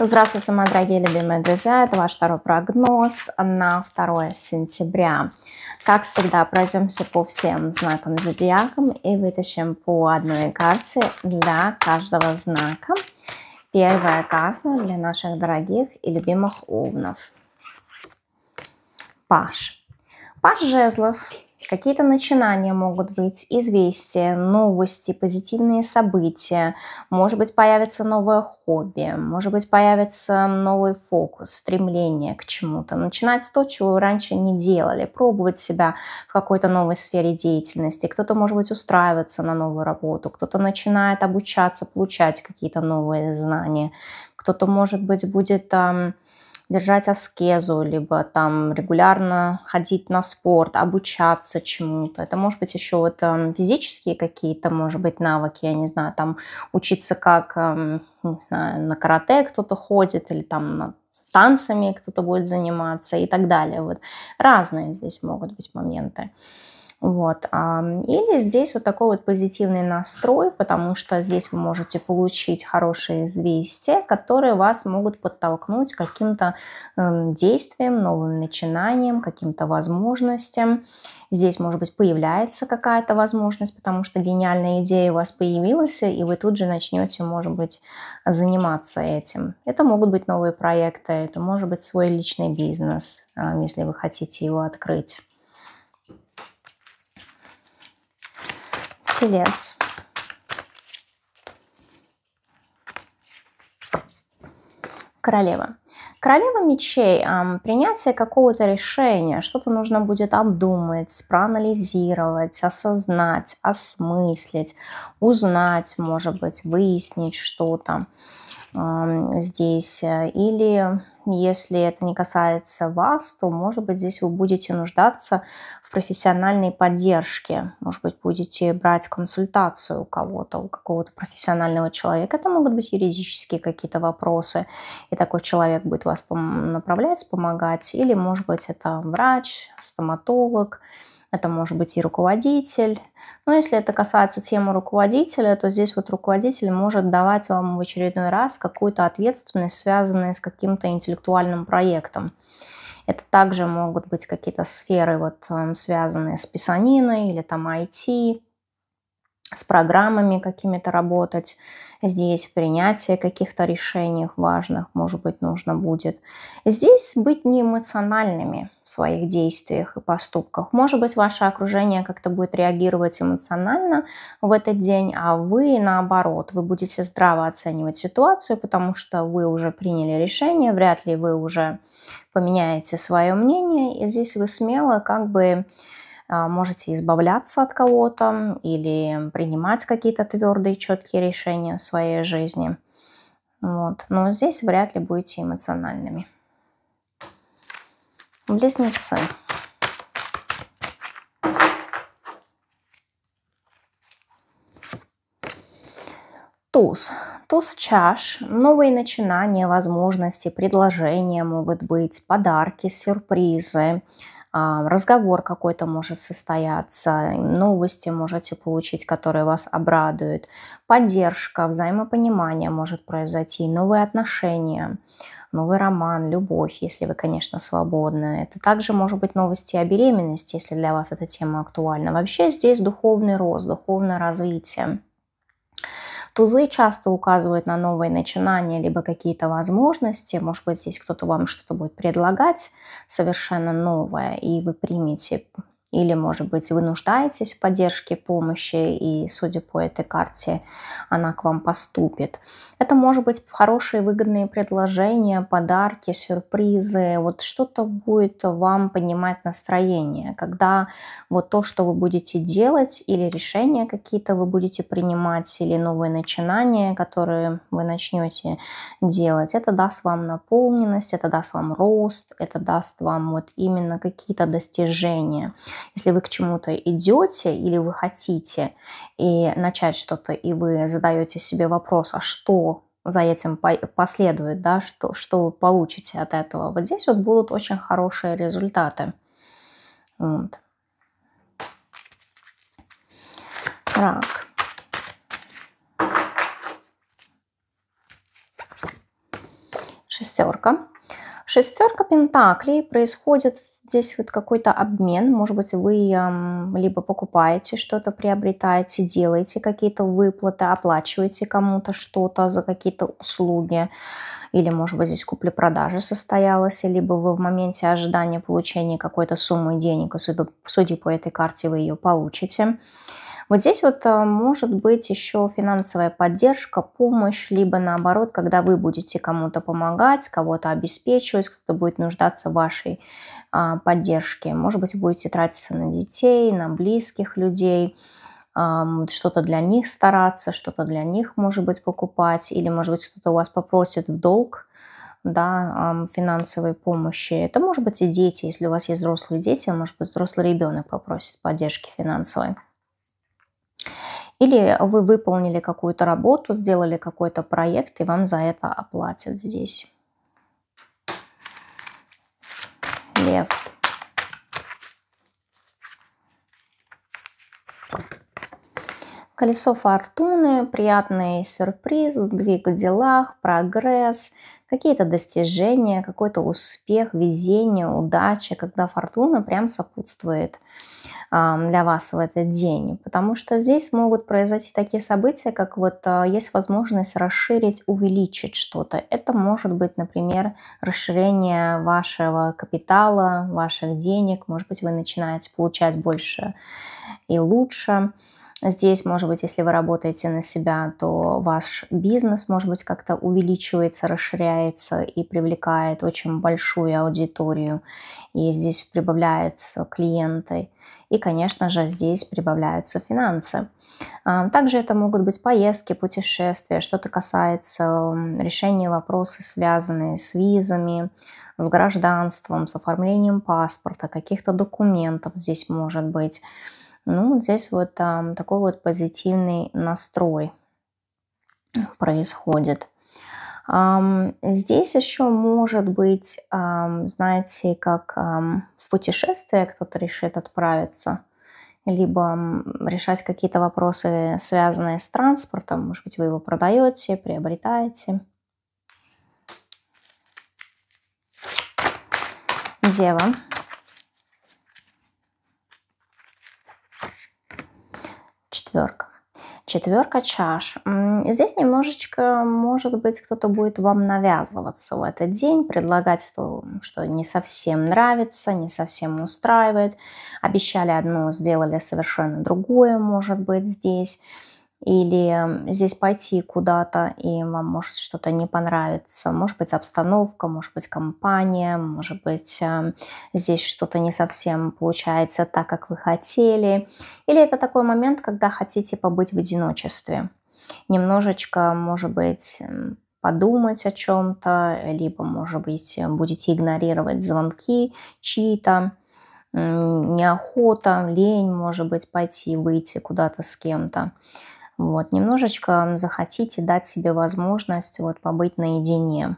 Здравствуйте, мои дорогие любимые друзья! Это ваш второй прогноз на 2 сентября. Как всегда, пройдемся по всем знакам зодиакам и вытащим по одной карте для каждого знака. Первая карта для наших дорогих и любимых овнов. Паш. Паш жезлов – Какие-то начинания могут быть, известия, новости, позитивные события. Может быть, появится новое хобби, может быть, появится новый фокус, стремление к чему-то. Начинать то, чего вы раньше не делали, пробовать себя в какой-то новой сфере деятельности. Кто-то, может быть, устраивается на новую работу, кто-то начинает обучаться, получать какие-то новые знания. Кто-то, может быть, будет... Там, держать аскезу, либо там регулярно ходить на спорт, обучаться чему-то. Это может быть еще вот эм, физические какие-то, может быть, навыки, я не знаю, там учиться как, эм, не знаю, на карате кто-то ходит или там на танцами кто-то будет заниматься и так далее. Вот разные здесь могут быть моменты. Вот. Или здесь вот такой вот позитивный настрой, потому что здесь вы можете получить хорошие известия, которые вас могут подтолкнуть каким-то эм, действиям, новым начинаниям, каким-то возможностям. Здесь, может быть, появляется какая-то возможность, потому что гениальная идея у вас появилась, и вы тут же начнете, может быть, заниматься этим. Это могут быть новые проекты, это может быть свой личный бизнес, если вы хотите его открыть. телец. Королева. Королева мечей, принятие какого-то решения, что-то нужно будет обдумать, проанализировать, осознать, осмыслить, узнать, может быть, выяснить что-то здесь. Или если это не касается вас, то, может быть, здесь вы будете нуждаться в профессиональной поддержке. Может быть, будете брать консультацию у кого-то, у какого-то профессионального человека. Это могут быть юридические какие-то вопросы, и такой человек будет вас направлять, помогать. Или, может быть, это врач, стоматолог, это может быть и руководитель. Но если это касается темы руководителя, то здесь вот руководитель может давать вам в очередной раз какую-то ответственность, связанную с каким-то интеллектуальным проектом. Это также могут быть какие-то сферы, вот, эм, связанные с писаниной или там IT, с программами какими-то работать, здесь принятие каких-то решений важных, может быть, нужно будет. Здесь быть не эмоциональными в своих действиях и поступках. Может быть, ваше окружение как-то будет реагировать эмоционально в этот день, а вы наоборот, вы будете здраво оценивать ситуацию, потому что вы уже приняли решение, вряд ли вы уже поменяете свое мнение, и здесь вы смело как бы а, можете избавляться от кого-то или принимать какие-то твердые, четкие решения в своей жизни. Вот. Но здесь вряд ли будете эмоциональными. Близнецы. Туз. Туз чаш. Новые начинания, возможности, предложения могут быть, подарки, сюрпризы. А, разговор какой-то может состояться, новости можете получить, которые вас обрадуют, поддержка, взаимопонимание может произойти, новые отношения, новый роман, любовь, если вы, конечно, свободны. Это также может быть новости о беременности, если для вас эта тема актуальна. Вообще здесь духовный рост, духовное развитие. Тузы часто указывают на новые начинания, либо какие-то возможности. Может быть, здесь кто-то вам что-то будет предлагать совершенно новое, и вы примете или, может быть, вы нуждаетесь в поддержке, помощи, и, судя по этой карте, она к вам поступит. Это может быть хорошие выгодные предложения, подарки, сюрпризы. Вот что-то будет вам поднимать настроение, когда вот то, что вы будете делать, или решения какие-то вы будете принимать, или новые начинания, которые вы начнете делать, это даст вам наполненность, это даст вам рост, это даст вам вот именно какие-то достижения. Если вы к чему-то идете или вы хотите и начать что-то, и вы задаете себе вопрос, а что за этим последует, да, что, что вы получите от этого. Вот здесь вот будут очень хорошие результаты. Вот. Рак. Шестерка. Шестерка пентаклей происходит здесь вот какой-то обмен, может быть, вы эм, либо покупаете что-то, приобретаете, делаете какие-то выплаты, оплачиваете кому-то что-то за какие-то услуги, или, может быть, здесь купли-продажи состоялась, либо вы в моменте ожидания получения какой-то суммы денег, судя, судя по этой карте, вы ее получите. Вот здесь вот э, может быть еще финансовая поддержка, помощь, либо наоборот, когда вы будете кому-то помогать, кого-то обеспечивать, кто-то будет нуждаться в вашей а, поддержке. Может быть, будете тратиться на детей, на близких людей, что-то для них стараться, что-то для них, может быть, покупать, или, может быть, кто-то у вас попросит в долг, да, финансовой помощи. Это может быть и дети, если у вас есть взрослые дети, может быть, взрослый ребенок попросит поддержки финансовой. Или вы выполнили какую-то работу, сделали какой-то проект, и вам за это оплатят здесь. Лев Колесо фортуны, приятный сюрприз, сдвиг в делах, прогресс, какие-то достижения, какой-то успех, везение, удача, когда фортуна прям сопутствует а, для вас в этот день. Потому что здесь могут произойти такие события, как вот а, есть возможность расширить, увеличить что-то. Это может быть, например, расширение вашего капитала, ваших денег. Может быть, вы начинаете получать больше и лучше. Здесь, может быть, если вы работаете на себя, то ваш бизнес, может быть, как-то увеличивается, расширяется и привлекает очень большую аудиторию. И здесь прибавляются клиенты. И, конечно же, здесь прибавляются финансы. А, также это могут быть поездки, путешествия, что-то касается решения вопросов, связанные с визами, с гражданством, с оформлением паспорта, каких-то документов здесь может быть ну, здесь вот а, такой вот позитивный настрой происходит. Um, здесь еще может быть, um, знаете, как um, в путешествие кто-то решит отправиться, либо решать какие-то вопросы, связанные с транспортом. Может быть, вы его продаете, приобретаете. Дева. четверка. Четверка чаш. Здесь немножечко, может быть, кто-то будет вам навязываться в этот день, предлагать то, что не совсем нравится, не совсем устраивает. Обещали одно, сделали совершенно другое, может быть, здесь или здесь пойти куда-то, и вам может что-то не понравиться. Может быть, обстановка, может быть, компания, может быть, эм, здесь что-то не совсем получается так, как вы хотели. Или это такой момент, когда хотите побыть в одиночестве. Немножечко, может быть, подумать о чем-то, либо, может быть, э, будете игнорировать звонки чьи-то, неохота, лень, может быть, пойти, выйти куда-то с кем-то. Вот, немножечко захотите дать себе возможность вот побыть наедине.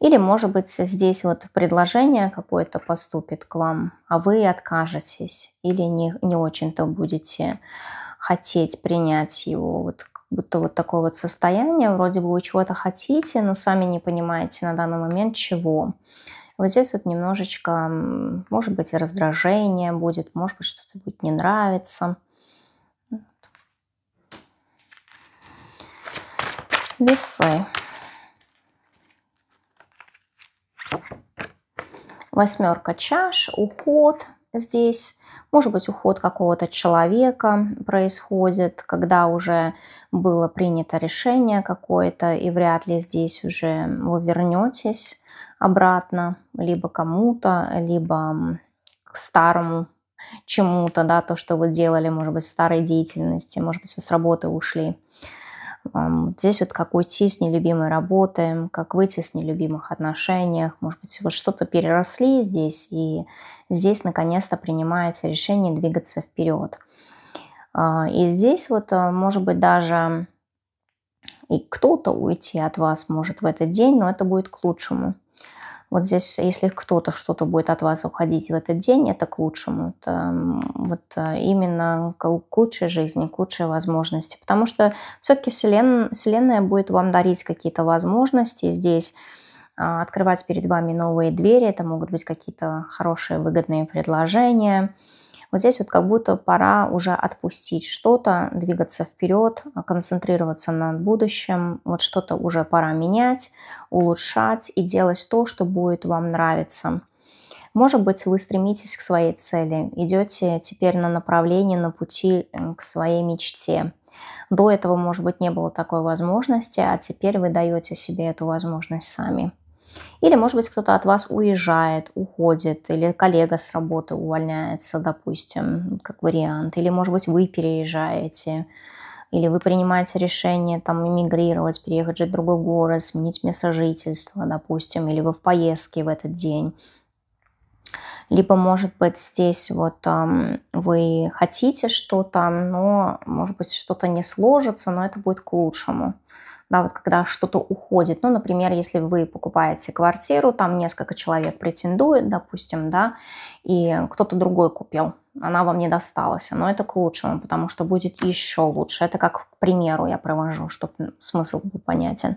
Или, может быть, здесь вот предложение какое-то поступит к вам, а вы откажетесь или не, не очень-то будете хотеть принять его. Вот как будто вот такое вот состояние, вроде бы вы чего-то хотите, но сами не понимаете на данный момент чего. Вот здесь вот немножечко, может быть, и раздражение будет, может быть, что-то будет не нравиться – весы. Восьмерка чаш, уход здесь. Может быть, уход какого-то человека происходит, когда уже было принято решение какое-то, и вряд ли здесь уже вы вернетесь обратно, либо кому-то, либо к старому чему-то, да, то, что вы делали, может быть, старой деятельности, может быть, вы с работы ушли. Здесь вот как уйти с нелюбимой работы, как выйти с нелюбимых отношениях, может быть, вот что-то переросли здесь, и здесь наконец-то принимается решение двигаться вперед. А, и здесь вот, э, может быть, даже и кто-то уйти от вас может в этот день, но это будет к лучшему – вот здесь, если кто-то что-то будет от вас уходить в этот день, это к лучшему. Это вот э, именно к лучшей жизни, к лучшей возможности. Потому что все-таки вселен... Вселенная будет вам дарить какие-то возможности здесь а, открывать перед вами новые двери, это могут быть какие-то хорошие выгодные предложения, вот здесь вот как будто пора уже отпустить что-то, двигаться вперед, концентрироваться на будущем, вот что-то уже пора менять, улучшать и делать то, что будет вам нравиться. Может быть, вы стремитесь к своей цели, идете теперь на направлении, на пути э, к своей мечте. До этого, может быть, не было такой возможности, а теперь вы даете себе эту возможность сами. Или, может быть, кто-то от вас уезжает, уходит, или коллега с работы увольняется, допустим, как вариант. Или, может быть, вы переезжаете, или вы принимаете решение там эмигрировать, переехать жить в другой город, сменить место жительства, допустим, или вы в поездке в этот день. Либо, может быть, здесь вот э, вы хотите что-то, но, может быть, что-то не сложится, но это будет к лучшему да, вот когда что-то уходит. Ну, например, если вы покупаете квартиру, там несколько человек претендует, допустим, да, и кто-то другой купил, она вам не досталась, но это к лучшему, потому что будет еще лучше. Это как к примеру я провожу, чтобы смысл был понятен.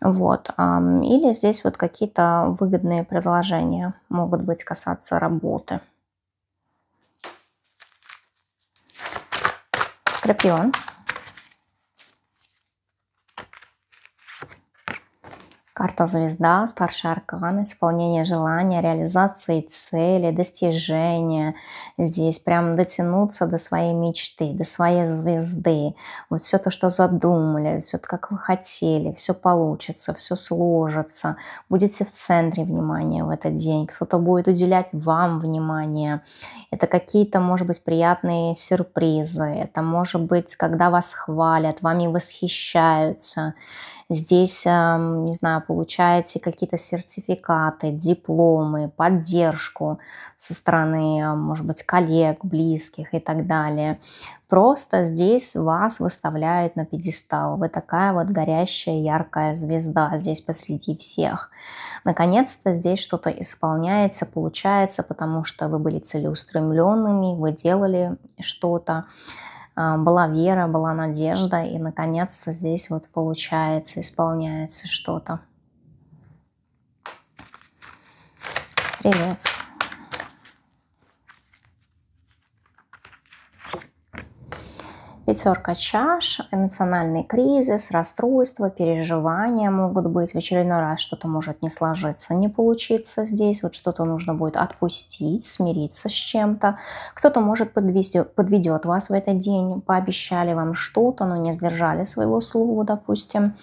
Вот. Или здесь вот какие-то выгодные предложения могут быть касаться работы. Скорпион. Карта звезда, старший аркан, исполнение желания, реализации цели, достижения. Здесь прям дотянуться до своей мечты, до своей звезды. Вот все то, что задумали, все то, как вы хотели, все получится, все сложится. Будете в центре внимания в этот день. Кто-то будет уделять вам внимание. Это какие-то, может быть, приятные сюрпризы. Это может быть, когда вас хвалят, вами восхищаются здесь, эм, не знаю, получаете какие-то сертификаты, дипломы, поддержку со стороны, э, может быть, коллег, близких и так далее. Просто здесь вас выставляют на пьедестал. Вы такая вот горящая, яркая звезда здесь посреди всех. Наконец-то здесь что-то исполняется, получается, потому что вы были целеустремленными, вы делали что-то. А, была вера, была надежда, и наконец-то здесь вот получается, исполняется что-то. Стрелец. Пятерка чаш, эмоциональный кризис, расстройство, переживания могут быть. В очередной раз что-то может не сложиться, не получиться здесь. Вот что-то нужно будет отпустить, смириться с чем-то. Кто-то может подвести, подведет вас в этот день. Пообещали вам что-то, но не сдержали своего слова, допустим.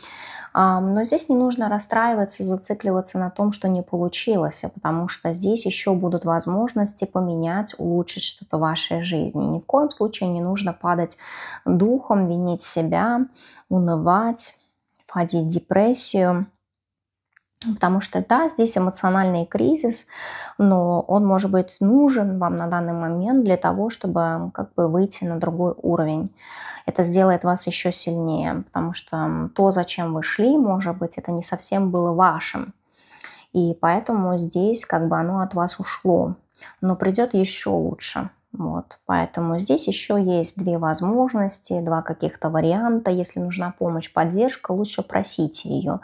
Но здесь не нужно расстраиваться, зацикливаться на том, что не получилось, а потому что здесь еще будут возможности поменять, улучшить что-то в вашей жизни. Ни в коем случае не нужно падать духом, винить себя, унывать, входить в депрессию – Потому что, да, здесь эмоциональный кризис, но он может быть нужен вам на данный момент для того, чтобы как бы выйти на другой уровень. Это сделает вас еще сильнее, потому что то, зачем вы шли, может быть, это не совсем было вашим. И поэтому здесь как бы оно от вас ушло, но придет еще лучше. Вот, поэтому здесь еще есть две возможности, два каких-то варианта. Если нужна помощь, поддержка, лучше просите ее.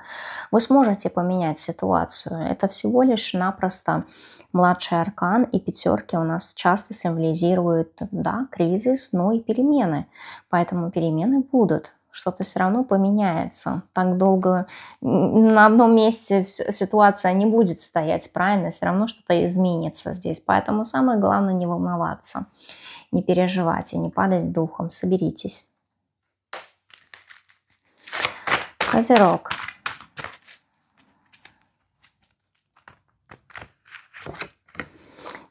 Вы сможете поменять ситуацию. Это всего лишь напросто младший аркан и пятерки у нас часто символизируют, да, кризис, но и перемены. Поэтому перемены будут что-то все равно поменяется. Так долго на одном месте ситуация не будет стоять правильно, все равно что-то изменится здесь. Поэтому самое главное не волноваться, не переживать и не падать духом. Соберитесь. Козерог.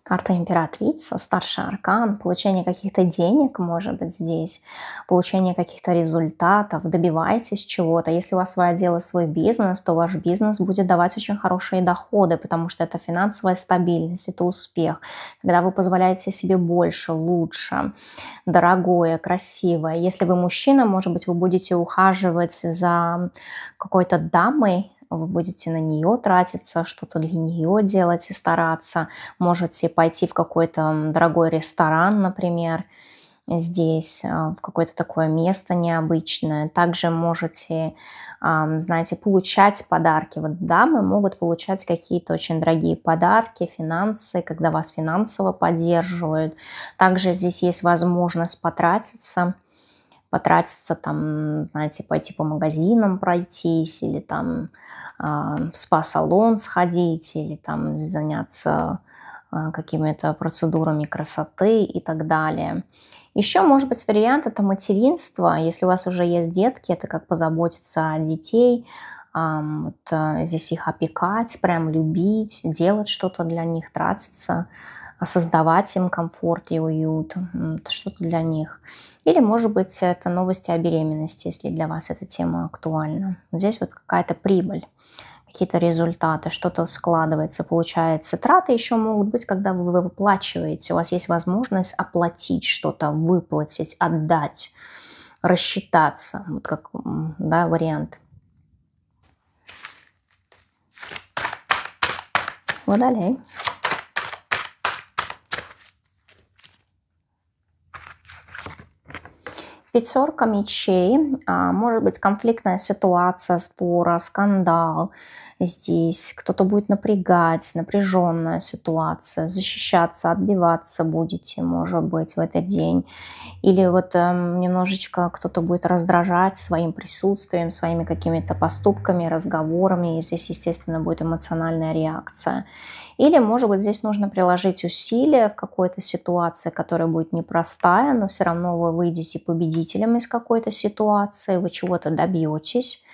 карта императрица, старший аркан, получение каких-то денег, может быть, здесь, получение каких-то результатов, добивайтесь чего-то. Если у вас свое дело, свой бизнес, то ваш бизнес будет давать очень хорошие доходы, потому что это финансовая стабильность, это успех, когда вы позволяете себе больше, лучше, дорогое, красивое. Если вы мужчина, может быть, вы будете ухаживать за какой-то дамой, вы будете на нее тратиться, что-то для нее делать и стараться. Можете пойти в какой-то дорогой ресторан, например, здесь, а, в какое-то такое место необычное. Также можете, а, знаете, получать подарки. Вот дамы могут получать какие-то очень дорогие подарки, финансы, когда вас финансово поддерживают. Также здесь есть возможность потратиться потратиться там, знаете, пойти по магазинам пройтись или там а, в спа-салон сходить или там заняться а, какими-то процедурами красоты и так далее. Еще может быть вариант это материнство. Если у вас уже есть детки, это как позаботиться о детей, вот э, здесь их опекать, прям любить, делать что-то для них, тратиться создавать им комфорт и уют, что-то для них. Или, может быть, это новости о беременности, если для вас эта тема актуальна. Здесь вот какая-то прибыль какие-то результаты, что-то складывается, получается. Траты еще могут быть, когда вы выплачиваете, у вас есть возможность оплатить что-то, выплатить, отдать, рассчитаться, вот как да, вариант. Водолей. Вот пятерка мечей, а, может быть конфликтная ситуация, спора, скандал, здесь, кто-то будет напрягать, напряженная ситуация, защищаться, отбиваться будете, может быть, в этот день. Или вот эм, немножечко кто-то будет раздражать своим присутствием, своими какими-то поступками, разговорами, и здесь, естественно, будет эмоциональная реакция. Или, может быть, здесь нужно приложить усилия в какой-то ситуации, которая будет непростая, но все равно вы выйдете победителем из какой-то ситуации, вы чего-то добьетесь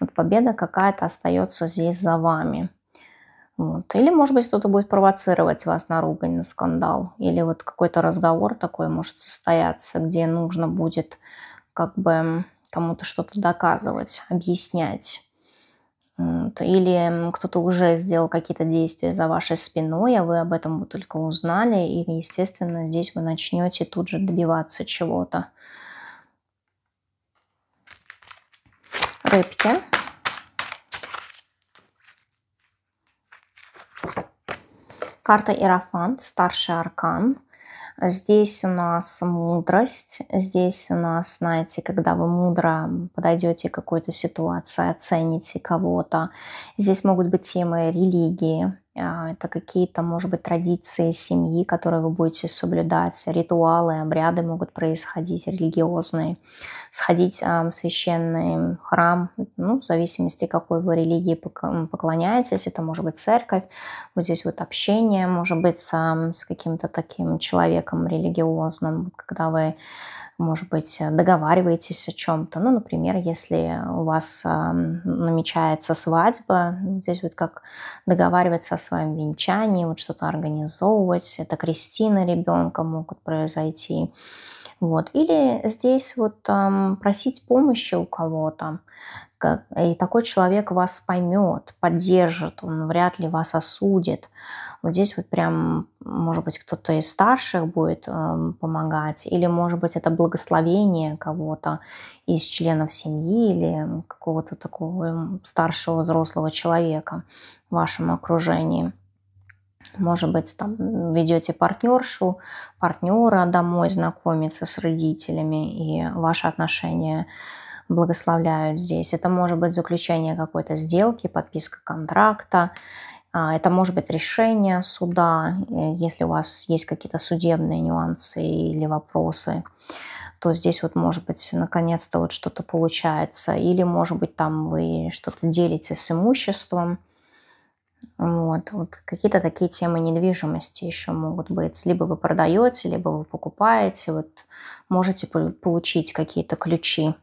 вот победа какая-то остается здесь за вами. Вот. Или, может быть, кто-то будет провоцировать вас на ругань, на скандал. Или вот какой-то разговор такой может состояться, где нужно будет как бы кому-то что-то доказывать, объяснять. Вот. Или кто-то уже сделал какие-то действия за вашей спиной, а вы об этом только узнали. И, естественно, здесь вы начнете тут же добиваться чего-то. Рыбки. А? Карта Иерофант, старший аркан. Здесь у нас мудрость, здесь у нас, знаете, когда вы мудро подойдете к какой-то ситуации, оцените кого-то. Здесь могут быть темы религии, а, это какие-то, может быть, традиции семьи, которые вы будете соблюдать, ритуалы, обряды могут происходить, религиозные. Сходить а, в священный храм, ну, в зависимости, какой вы религии поклоняетесь, это может быть церковь, вот здесь вот общение, может быть, с, с каким-то таким человеком религиозным, когда вы может быть, э, договариваетесь о чем-то. Ну, например, если у вас намечается свадьба, ну, здесь вот как договариваться о своем венчании, вот что-то организовывать, это крестины ребенка могут произойти. Вот. Или здесь вот эм, просить помощи у кого-то. И такой человек вас поймет, поддержит, он вряд ли вас осудит. Вот здесь вот прям, может быть, кто-то из старших будет эм, помогать, или, может быть, это благословение кого-то из членов семьи или какого-то такого старшего взрослого человека в вашем окружении. Может быть, там ведете партнершу, партнера домой знакомиться с родителями, и ваши отношения благословляют здесь. Это может быть заключение какой-то сделки, подписка контракта. А, это может быть решение суда, э, если у вас есть какие-то судебные нюансы или вопросы то здесь вот, может быть, наконец-то вот что-то получается. Или, может быть, там вы что-то делитесь с имуществом, вот, вот какие-то такие темы недвижимости еще могут быть. Либо вы продаете, либо вы покупаете. Вот можете получить какие-то ключи,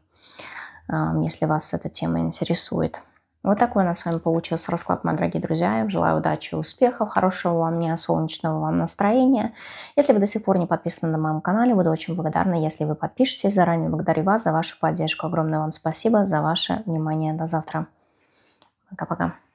эм, если вас эта тема интересует. Вот такой у нас с вами получился расклад, мои дорогие друзья. Я желаю удачи, успехов, хорошего вам дня, солнечного вам настроения. Если вы до сих пор не подписаны на моем канале, буду очень благодарна, если вы подпишетесь. Заранее благодарю вас за вашу поддержку. Огромное вам спасибо за ваше внимание. До завтра. Пока-пока.